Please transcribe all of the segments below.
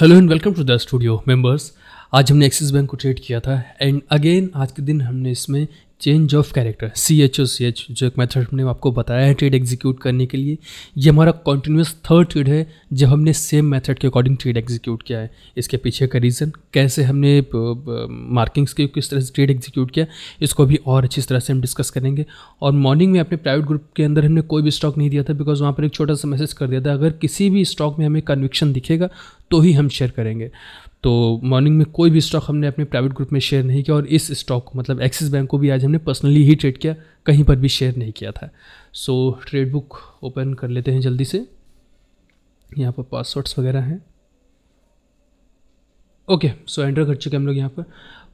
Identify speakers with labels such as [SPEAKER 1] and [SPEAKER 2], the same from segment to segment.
[SPEAKER 1] hello and welcome to the studio members आज हमने axis bank को ट्रेड किया था एंड अगेन आज के दिन हमने इसमें change of character C H O C H जो एक मेथड हमने आपको बताया है ट्रेड एग्जीक्यूट करने के लिए ये हमारा कॉन्टिन्यूस थर्ड ट्रेड है जब हमने सेम मेथड के अकॉर्डिंग ट्रेड एग्जीक्यूट किया है इसके पीछे का रीज़न कैसे हमने मार्किंग्स के किस तरह से ट्रेड एग्जीक्यूट किया इसको भी और अच्छी तरह से हम डिस्कस करेंगे और मॉर्निंग में अपने प्राइवेट ग्रुप के अंदर हमने कोई भी स्टॉक नहीं दिया था बिकॉज वहाँ पर एक छोटा सा मैसेज कर दिया था अगर किसी भी स्टॉक में हमें कन्विक्शन दिखेगा तो ही हम शेयर करेंगे तो मॉर्निंग में कोई भी स्टॉक हमने अपने प्राइवेट ग्रुप में शेयर नहीं किया और इस स्टॉक मतलब एक्सिस बैंक को भी आज हमने पर्सनली ही ट्रेड किया कहीं पर भी शेयर नहीं किया था सो ट्रेड बुक ओपन कर लेते हैं जल्दी से यहाँ पर पासवर्ड्स वगैरह हैं ओके सो एंटर कर चुके हम लोग यहाँ पर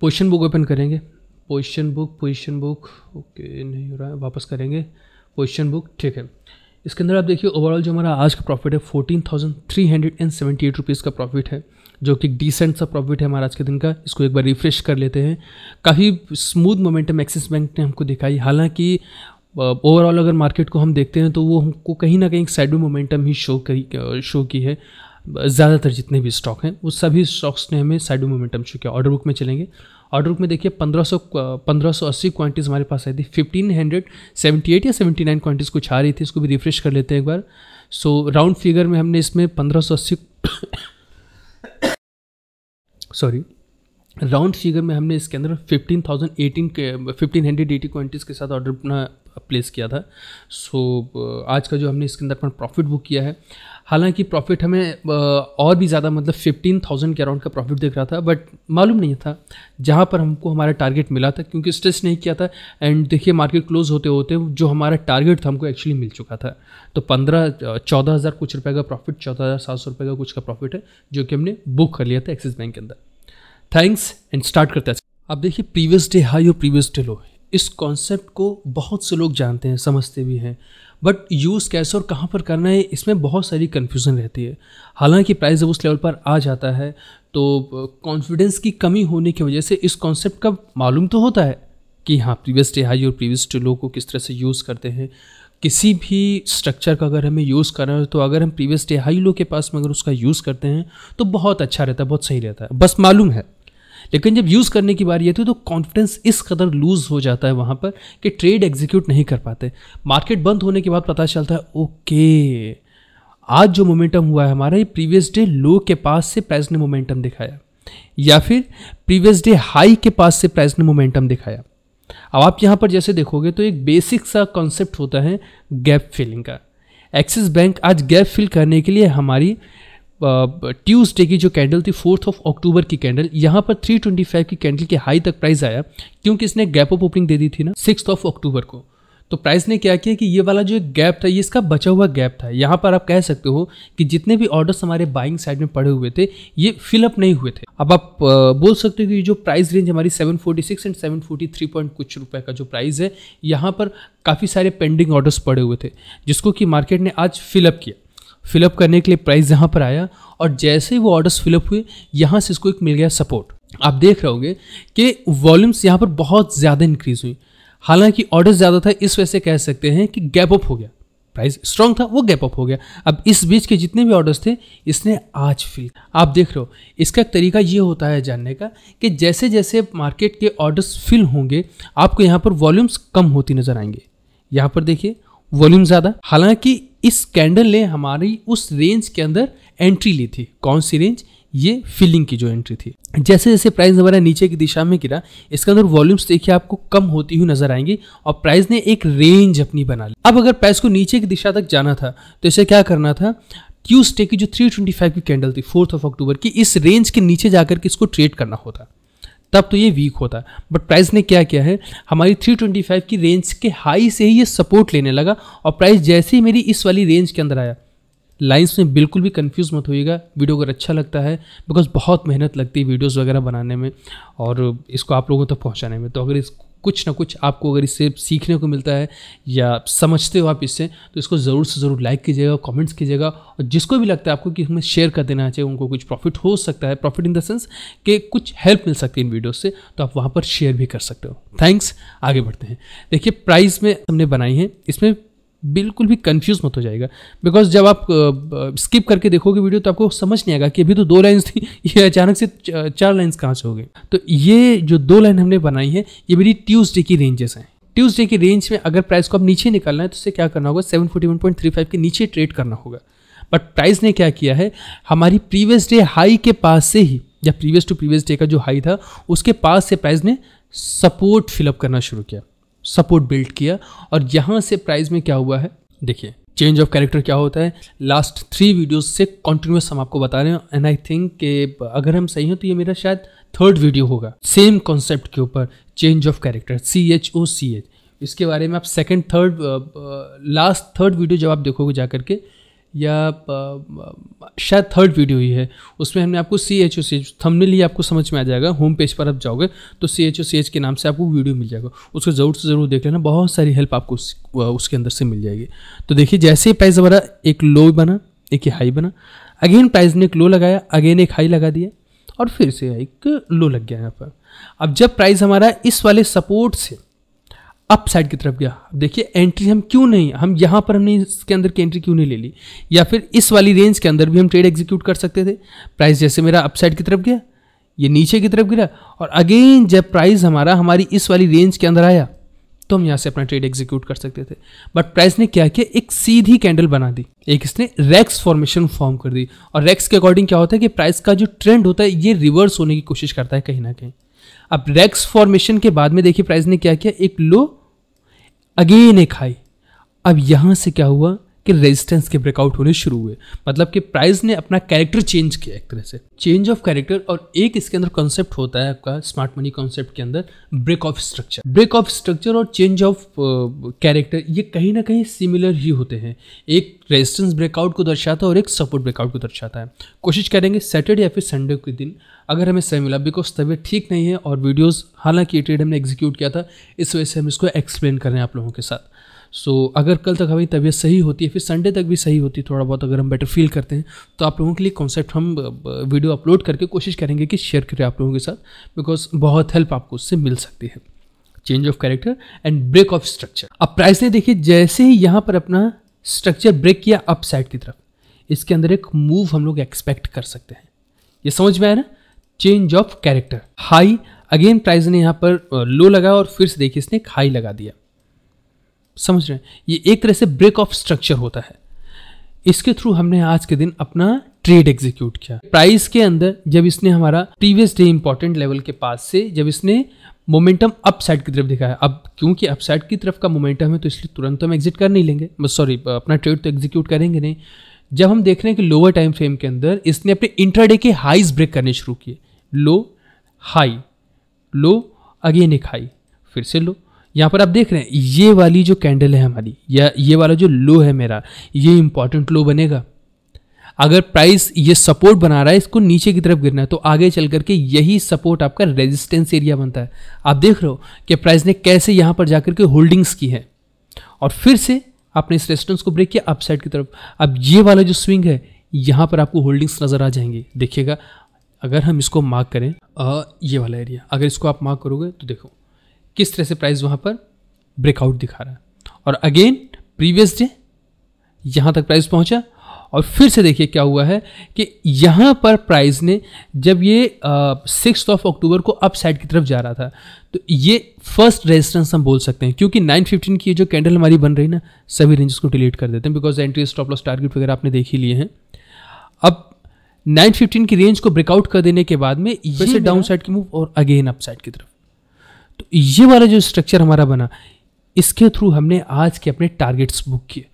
[SPEAKER 1] पोजिशन बुक ओपन करेंगे position book position book okay नहीं हो रहा है वापस करेंगे पोजिशन बुक ठीक है इसके अंदर आप देखिए ओवरऑल जो हमारा आज का प्रॉफिट है fourteen thousand three hundred and seventy eight rupees का प्रॉफिट है जो कि डिसेंट सा प्रॉफिट है हमारा आज के दिन का इसको एक बार रिफ्रेश कर लेते हैं काफ़ी स्मूथ मोमेंटम एक्सिस बैंक ने हमको दिखाई हालांकि ओवरऑल अगर मार्केट को हम देखते हैं तो वो हमको कहीं ना कहीं साइड मोमेंटम ही शो करी शो की है ज़्यादातर जितने भी स्टॉक हैं वो सभी स्टॉक्स ने हमें साइड मोमेंटम शो किया ऑर्डर बुक में चलेंगे ऑर्डर बुक में देखिए 1500 सौ क्वांटिटीज़ हमारे पास आई थी 1578 या 79 क्वांटिटीज़ कुछ आ रही थी इसको भी रिफ्रेश कर लेते हैं एक बार सो राउंड फिगर में हमने इसमें 1580 सॉरी राउंड फिगर में हमने इसके अंदर फिफ्टीन थाउजेंड एटीन के फिफ्टीन हंड्रेड एटी क्वेंटीज़ के साथ ऑर्डर अपना प्लेस किया था सो आज का जो हमने इसके अंदर प्रॉफिट बुक किया है हालांकि प्रॉफिट हमें और भी ज़्यादा मतलब फिफ्टीन थाउजेंड के अराउंड का प्रॉफिट दिख रहा था बट मालूम नहीं था जहाँ पर हमको हमारा टारगेट मिला था क्योंकि स्ट्रेस नहीं किया था एंड देखिए मार्केट क्लोज होते होते जो हमारा टारगेट था हमको एक्चुअली मिल चुका था तो पंद्रह चौदह हज़ार कुछ रुपये का प्रॉफिट चौदह हज़ार सात सौ रुपये का कुछ का प्रॉफिट है जो कि हमने बुक कर लिया था एक्सिस बैंक के अंदर थैंक्स एंड स्टार्ट करते हैं आप देखिए प्रीवियस डे हाई और प्रीवियस डे लो इस कॉन्सेप्ट को बहुत से लोग जानते हैं समझते भी हैं बट यूज़ कैसे और कहाँ पर करना है इसमें बहुत सारी कन्फ्यूज़न रहती है हालांकि प्राइस जब उस लेवल पर आ जाता है तो कॉन्फिडेंस की कमी होने की वजह से इस कॉन्सेप्ट का मालूम तो होता है कि हाँ प्रीवियस डे हाई और प्रीवियस डे लो को किस तरह से यूज़ करते हैं किसी भी स्ट्रक्चर का अगर हमें यूज़ करना है तो अगर हम प्रीवियस डे हाई लो के पास में अगर उसका यूज़ करते हैं तो बहुत अच्छा रहता है बहुत सही रहता है बस मालूम है लेकिन जब यूज़ करने की बारी आती है तो कॉन्फिडेंस इस कदर लूज़ हो जाता है वहाँ पर कि ट्रेड एग्जीक्यूट नहीं कर पाते मार्केट बंद होने के बाद पता चलता है ओके आज जो मोमेंटम हुआ है हमारा ये प्रीवियस डे लो के पास से प्राइस ने मोमेंटम दिखाया या फिर प्रीवियस डे हाई के पास से प्राइस ने मोमेंटम दिखाया अब आप यहाँ पर जैसे देखोगे तो एक बेसिक सा कॉन्सेप्ट होता है गैप फिलिंग का एक्सिस बैंक आज गैप फिल करने के लिए हमारी ट्यूसडे की जो कैंडल थी फोर्थ ऑफ अक्टूबर की कैंडल यहाँ पर 325 की कैंडल के हाई तक प्राइस आया क्योंकि इसने गैप ऑफ ओपनिंग दे दी थी ना सिक्स ऑफ अक्टूबर को तो प्राइस ने क्या किया कि ये वाला जो गैप था ये इसका बचा हुआ गैप था यहाँ पर आप कह सकते हो कि जितने भी ऑर्डर्स हमारे बाइंग साइड में पड़े हुए थे ये फिलअप नहीं हुए थे अब आप बोल सकते हो कि जो प्राइस रेंज हमारी 746 एंड 743 पॉइंट कुछ रुपए का जो प्राइस है यहाँ पर काफ़ी सारे पेंडिंग ऑर्डर्स पड़े हुए थे जिसको कि मार्केट ने आज फिलअप किया फिलअप करने के लिए प्राइस यहाँ पर आया और जैसे ही वो ऑर्डर्स फिलअप हुए यहाँ से इसको एक मिल गया सपोर्ट आप देख रहे होंगे कि वॉल्यूम्स यहाँ पर बहुत ज़्यादा इंक्रीज हुई हालांकि ऑर्डर ज़्यादा था इस वजह से कह सकते हैं कि गैप अप हो गया प्राइस स्ट्रांग था वो गैप अप हो गया अब इस बीच के जितने भी ऑर्डर्स थे इसने आज फिल आप देख रहे हो इसका एक तरीका ये होता है जानने का कि जैसे जैसे मार्केट के ऑर्डर्स फिल होंगे आपको यहाँ पर वॉल्यूम्स कम होती नज़र आएंगे यहाँ पर देखिए वॉल्यूम ज़्यादा हालांकि इस कैंडल ने हमारी उस रेंज के अंदर एंट्री ली थी कौन सी रेंज ये फिलिंग की जो एंट्री थी जैसे जैसे प्राइस हमारा नीचे की दिशा में गिरा इसके अंदर वॉल्यूम्स देखिए आपको कम होती हुई नजर आएंगी और प्राइस ने एक रेंज अपनी बना ली अब अगर प्राइस को नीचे की दिशा तक जाना था तो इसे क्या करना था ट्यूसडे की जो 325 की कैंडल थी फोर्थ ऑफ अक्टूबर की इस रेंज के नीचे जाकर के इसको ट्रेड करना होता तब तो ये वीक होता है बट प्राइस ने क्या किया है हमारी 325 की रेंज के हाई से ही ये सपोर्ट लेने लगा और प्राइस जैसे ही मेरी इस वाली रेंज के अंदर आया लाइंस में बिल्कुल भी कंफ्यूज मत होइएगा वीडियो अगर अच्छा लगता है बिकॉज बहुत मेहनत लगती है वीडियोस वगैरह बनाने में और इसको आप लोगों तक तो पहुंचाने में तो अगर इस कुछ ना कुछ आपको अगर इससे सीखने को मिलता है या समझते हो आप इससे तो इसको ज़रूर से ज़रूर लाइक कीजिएगा कमेंट्स कीजिएगा और जिसको भी लगता है आपको कि हमें शेयर कर देना चाहिए उनको कुछ प्रॉफिट हो सकता है प्रॉफिट इन द सेंस कि कुछ हेल्प मिल सकती है इन वीडियोज़ से तो आप वहाँ पर शेयर भी कर सकते हो थैंक्स आगे बढ़ते हैं देखिए प्राइस में हमने बनाई है इसमें बिल्कुल भी कंफ्यूज मत हो जाएगा बिकॉज जब आप स्किप करके देखोगे वीडियो तो आपको समझ नहीं आएगा कि अभी तो दो लाइन्स थी ये अचानक से चार लाइन्स कहाँ से हो गई तो ये जो दो लाइन हमने बनाई है ये मेरी ट्यूजडे की रेंजेस हैं ट्यूजडे की रेंज में अगर प्राइस को आप नीचे निकालना है तो उससे क्या करना होगा seven forty one point three five के नीचे ट्रेड करना होगा बट प्राइस ने क्या किया है हमारी प्रीवियस डे हाई के पास से ही या प्रीवियस टू प्रीवियस डे का जो हाई था उसके पास से प्राइस ने सपोर्ट फिलअप करना शुरू किया सपोर्ट बिल्ड किया और यहाँ से प्राइस में क्या हुआ है देखिए चेंज ऑफ कैरेक्टर क्या होता है लास्ट थ्री वीडियोस से कॉन्टिन्यूस हम आपको बता रहे हैं एंड आई थिंक कि अगर हम सही हैं तो ये मेरा शायद थर्ड वीडियो होगा सेम कॉन्सेप्ट के ऊपर change of character C H O C H इसके बारे में आप second third last third video जब आप देखोगे जा करके या शायद थर्ड वीडियो ही है उसमें हमने आपको सी एच ओ सी एच थमने लिए आपको समझ में आ जाएगा होम पेज पर आप जाओगे तो सी एच ओ सी एच के नाम से आपको वीडियो मिल जाएगा उसको ज़रूर से ज़रूर देख लेना बहुत सारी हेल्प आपको उस, उसके अंदर से मिल जाएगी तो देखिए जैसे ही प्राइस हमारा एक लो बना एक हाई बना अगेन प्राइस ने एक लो लगाया अगेन एक हाई लगा दिया और फिर से एक लो लग गया यहाँ पर अब जब प्राइस हमारा इस वाले सपोर्ट से अप साइड की तरफ गया अब देखिए एंट्री हम क्यों नहीं हम यहाँ पर हमने इसके अंदर की एंट्री क्यों नहीं ले ली या फिर इस वाली रेंज के अंदर भी हम ट्रेड एग्जीक्यूट कर सकते थे प्राइस जैसे मेरा अप साइड की तरफ गया ये नीचे की तरफ गिरा और अगेन जब प्राइस हमारा हमारी इस वाली रेंज के अंदर आया तो हम यहाँ से अपना ट्रेड एग्जीक्यूट कर सकते थे बट प्राइस ने क्या किया एक सीधी कैंडल बना दी एक इसने रैक्स फॉर्मेशन फॉर्म कर दी और रैक्स के अकॉर्डिंग क्या होता है कि प्राइस का जो ट्रेंड होता है ये रिवर्स होने की कोशिश करता है कहीं ना कहीं अब रेक्स फॉर्मेशन के बाद में देखिए प्राइस ने क्या किया एक लो अगेन एक हाई अब यहाँ से क्या हुआ कि रेजिस्टेंस के ब्रेकआउट होने शुरू हुए मतलब कि प्राइस ने अपना कैरेक्टर चेंज किया एक तरह से चेंज ऑफ कैरेक्टर और एक इसके अंदर कॉन्सेप्ट होता है आपका स्मार्ट मनी कॉन्सेप्ट के अंदर break of structure break of structure और चेंज ऑफ कैरेक्टर ये कहीं ना कहीं सिमिलर ही होते हैं एक रेजिस्टेंस ब्रेकआउट को दर्शाता है और एक सपोर्ट ब्रेकआउट को दर्शाता है कोशिश करेंगे सैटरडे या फिर संडे के दिन अगर हमें समय मिला बिकॉज तबीयत ठीक नहीं है और वीडियोज़ हालांकि ये ट्रेड हमने एग्जीक्यूट किया था इस वजह से हम इसको एक्सप्लेन कर रहे हैं आप लोगों के साथ सो so, अगर कल तक हमारी तबीयत सही होती है फिर संडे तक भी सही होती है थोड़ा बहुत अगर हम बेटर फील करते हैं तो आप लोगों के लिए कॉन्सेप्ट हम वीडियो अपलोड करके कोशिश करेंगे कि शेयर करें आप लोगों के साथ बिकॉज बहुत हेल्प आपको उससे मिल सकती है change of character and break of structure अब प्राइस ने देखिए जैसे ही यहाँ पर अपना स्ट्रक्चर ब्रेक किया अप साइड की तरफ इसके अंदर एक मूव हम लोग एक्सपेक्ट कर सकते हैं ये समझ में आया ना change of character high again price ने यहाँ पर लो लगा और फिर से देखिए इसने एक हाई लगा दिया समझ रहे हैं ये एक तरह से ब्रेक ऑफ स्ट्रक्चर होता है इसके थ्रू हमने आज के दिन अपना ट्रेड एग्जीक्यूट किया प्राइस के अंदर जब इसने हमारा प्रीवियस डे इंपॉर्टेंट लेवल के पास से जब इसने मोमेंटम अपसाइड की तरफ दिखाया अब क्योंकि अपसाइड की तरफ का मोमेंटम है तो इसलिए तुरंत तो हम एग्जिट कर नहीं लेंगे सॉरी अपना ट्रेड तो एग्जीक्यूट करेंगे नहीं जब हम देख रहे हैं कि लोअर टाइम फ्रेम के अंदर इसने अपने इंट्राडे के हाइज ब्रेक करने शुरू किए लो हाई लो अगेन एक हाई फिर से लो यहाँ पर आप देख रहे हैं ये वाली जो कैंडल है हमारी या ये वाला जो लो है मेरा ये इंपॉर्टेंट लो बनेगा अगर प्राइस ये सपोर्ट बना रहा है इसको नीचे की तरफ गिरना है तो आगे चल करके यही सपोर्ट आपका रेजिस्टेंस एरिया बनता है आप देख रहे हो कि प्राइस ने कैसे यहाँ पर जाकर के होल्डिंग्स की है और फिर से आपने इस रेजिस्टेंस को ब्रेक किया अपसाइड की तरफ अब ये वाला जो स्विंग है यहाँ पर आपको होल्डिंग्स नज़र आ जाएंगे देखिएगा अगर हम इसको मार्क करें आ, ये वाला एरिया अगर इसको आप मार्क करोगे तो देखो किस तरह से प्राइस वहाँ पर ब्रेकआउट दिखा रहा है और अगेन प्रीवियस डे यहाँ तक प्राइस पहुँचा और फिर से देखिए क्या हुआ है कि यहाँ पर प्राइस ने जब ये सिक्स ऑफ अक्टूबर को अप साइड की तरफ जा रहा था तो ये फर्स्ट रेजिस्टेंस हम बोल सकते हैं क्योंकि 915 की जो कैंडल हमारी बन रही ना सभी रेंजेस को डिलीट कर देते हैं because entry stop loss target वगैरह आपने देख ही लिए हैं अब 915 की रेंज को ब्रेकआउट कर देने के बाद में ये डाउन साइड की मूव और अगेन अप साइड की तरफ तो ये वाला जो स्ट्रक्चर हमारा बना इसके थ्रू हमने आज के अपने टारगेट्स बुक किए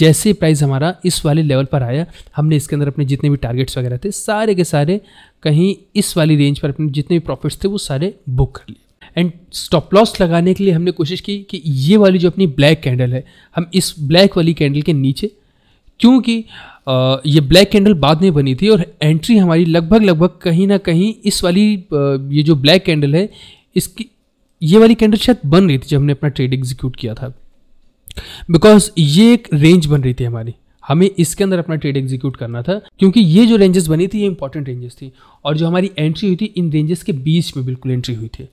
[SPEAKER 1] जैसे प्राइस हमारा इस वाले लेवल पर आया हमने इसके अंदर अपने जितने भी टारगेट्स वगैरह थे सारे के सारे कहीं इस वाली रेंज पर अपने जितने भी प्रॉफिट्स थे वो सारे बुक कर लिए एंड स्टॉप लॉस लगाने के लिए हमने कोशिश की कि ये वाली जो अपनी ब्लैक कैंडल है हम इस ब्लैक वाली कैंडल के नीचे क्योंकि ये ब्लैक कैंडल बाद में बनी थी और एंट्री हमारी लगभग लगभग कहीं ना कहीं इस वाली ये जो ब्लैक कैंडल है इसकी ये वाली कैंडल शायद बन रही थी जब हमने अपना ट्रेड एग्जीक्यूट किया था बिकॉज ये एक रेंज बन रही थी हमारी हमें इसके अंदर अपना ट्रेड एग्जीक्यूट करना था क्योंकि ये जो रेंजेस बनी थी ये इंपॉर्टेंट रेंजेस थी और जो हमारी एंट्री हुई थी इन रेंजेस के बीच में बिल्कुल एंट्री हुई थी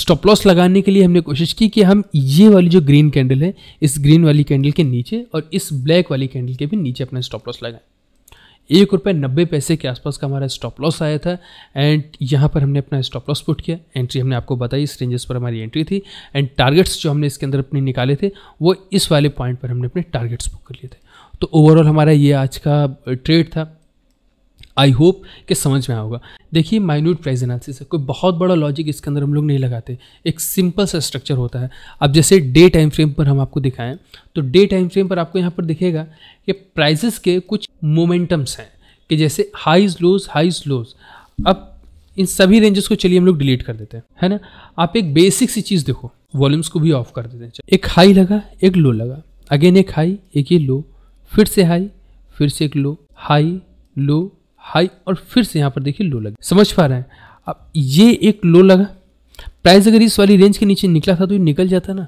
[SPEAKER 1] स्टॉप लॉस लगाने के लिए हमने कोशिश की कि हम ये वाली जो ग्रीन कैंडल है इस ग्रीन वाली कैंडल के नीचे और इस ब्लैक वाली कैंडल के भी नीचे अपना स्टॉप लॉस लगाएं एक रुपये नब्बे पैसे के आसपास का हमारा स्टॉप लॉस आया था एंड यहाँ पर हमने अपना स्टॉप लॉस पुट किया एंट्री हमने आपको बताई इस रेंजेस पर हमारी एंट्री थी एंड टारगेट्स जो हमने इसके अंदर अपने निकाले थे वो इस वाले पॉइंट पर हमने अपने टारगेट्स बुक कर लिए थे तो ओवरऑल हमारा ये आज का ट्रेड था आई होप कि समझ में आएगा देखिए माइन्यूट प्राइस एनालिसिस है कोई बहुत बड़ा लॉजिक इसके अंदर हम लोग नहीं लगाते एक सिंपल सा स्ट्रक्चर होता है अब जैसे डे टाइम फ्रेम पर हम आपको दिखाएं तो डे टाइम फ्रेम पर आपको यहाँ पर दिखेगा कि प्राइजेस के कुछ मोमेंटम्स हैं कि जैसे हाईज लोज हाईज लोज अब इन सभी रेंजेस को चलिए हम लोग डिलीट कर देते हैं है ना आप एक बेसिक सी चीज़ देखो वॉल्यूम्स को भी ऑफ कर देते हैं एक हाई लगा एक लो लगा अगेन एक हाई एक ये लो फिर से हाई फिर से एक लो हाई लो हाई और फिर से यहाँ पर देखिए लो लगा समझ पा रहे हैं अब ये एक लो लगा प्राइस अगर इस वाली रेंज के नीचे निकला था तो ये निकल जाता ना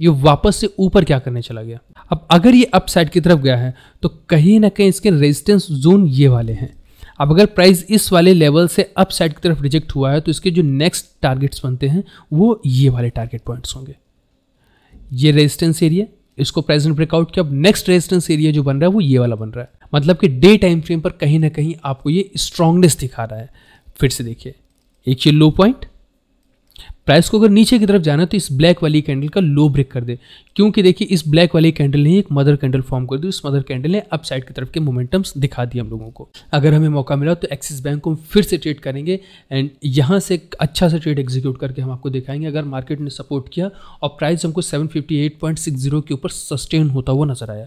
[SPEAKER 1] ये वापस से ऊपर क्या करने चला गया अब अगर ये अप साइड की तरफ गया है तो कहीं ना कहीं इसके रेजिस्टेंस जोन ये वाले हैं अब अगर प्राइस इस वाले लेवल से अप साइड की तरफ रिजेक्ट हुआ है तो इसके जो नेक्स्ट टारगेट्स बनते हैं वो ये वाले टारगेट पॉइंट्स होंगे ये रेजिस्टेंस एरिया इसको प्रेजेंट ब्रेकआउट किया अब नेक्स्ट रेजिस्टेंस एरिया जो बन रहा है वो ये वाला बन रहा है मतलब कि डे टाइम फ्रेम पर कहीं ना कहीं आपको ये स्ट्रांगनेस दिखा रहा है फिर से देखिए एक ये लो पॉइंट प्राइस को अगर नीचे की तरफ जाना तो इस ब्लैक वाली कैंडल का लो ब्रेक कर दे क्योंकि देखिए इस ब्लैक वाली कैंडल ने एक मदर कैंडल फॉर्म कर दी उस मदर कैंडल ने अप साइड की तरफ के मोमेंटम्स दिखा दिए हम लोगों को अगर हमें मौका मिला तो एक्सिस बैंक को फिर से ट्रेड करेंगे एंड यहाँ से अच्छा सा ट्रेड एग्जीक्यूट करके हम आपको दिखाएंगे अगर मार्केट ने सपोर्ट किया और प्राइस हमको सेवन के ऊपर सस्टेन होता हुआ नजर आया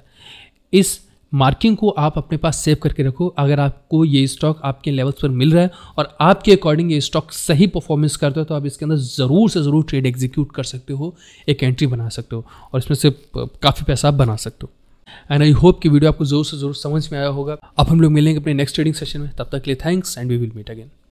[SPEAKER 1] इस मार्किंग को आप अपने पास सेव करके रखो अगर आपको ये स्टॉक आपके लेवल्स पर मिल रहा है और आपके अकॉर्डिंग ये स्टॉक सही परफॉर्मेंस करता है तो आप इसके अंदर ज़रूर से ज़रूर ट्रेड एग्जीक्यूट कर सकते हो एक एंट्री बना सकते हो और इसमें से काफ़ी पैसा आप बना सकते हो एंड आई होप कि वीडियो आपको जरूर से जरूर समझ में आया होगा अब हम लोग मिलेंगे अपने नेक्स्ट ट्रेडिंग सेशन में तब तक के लिए thanks and we will meet again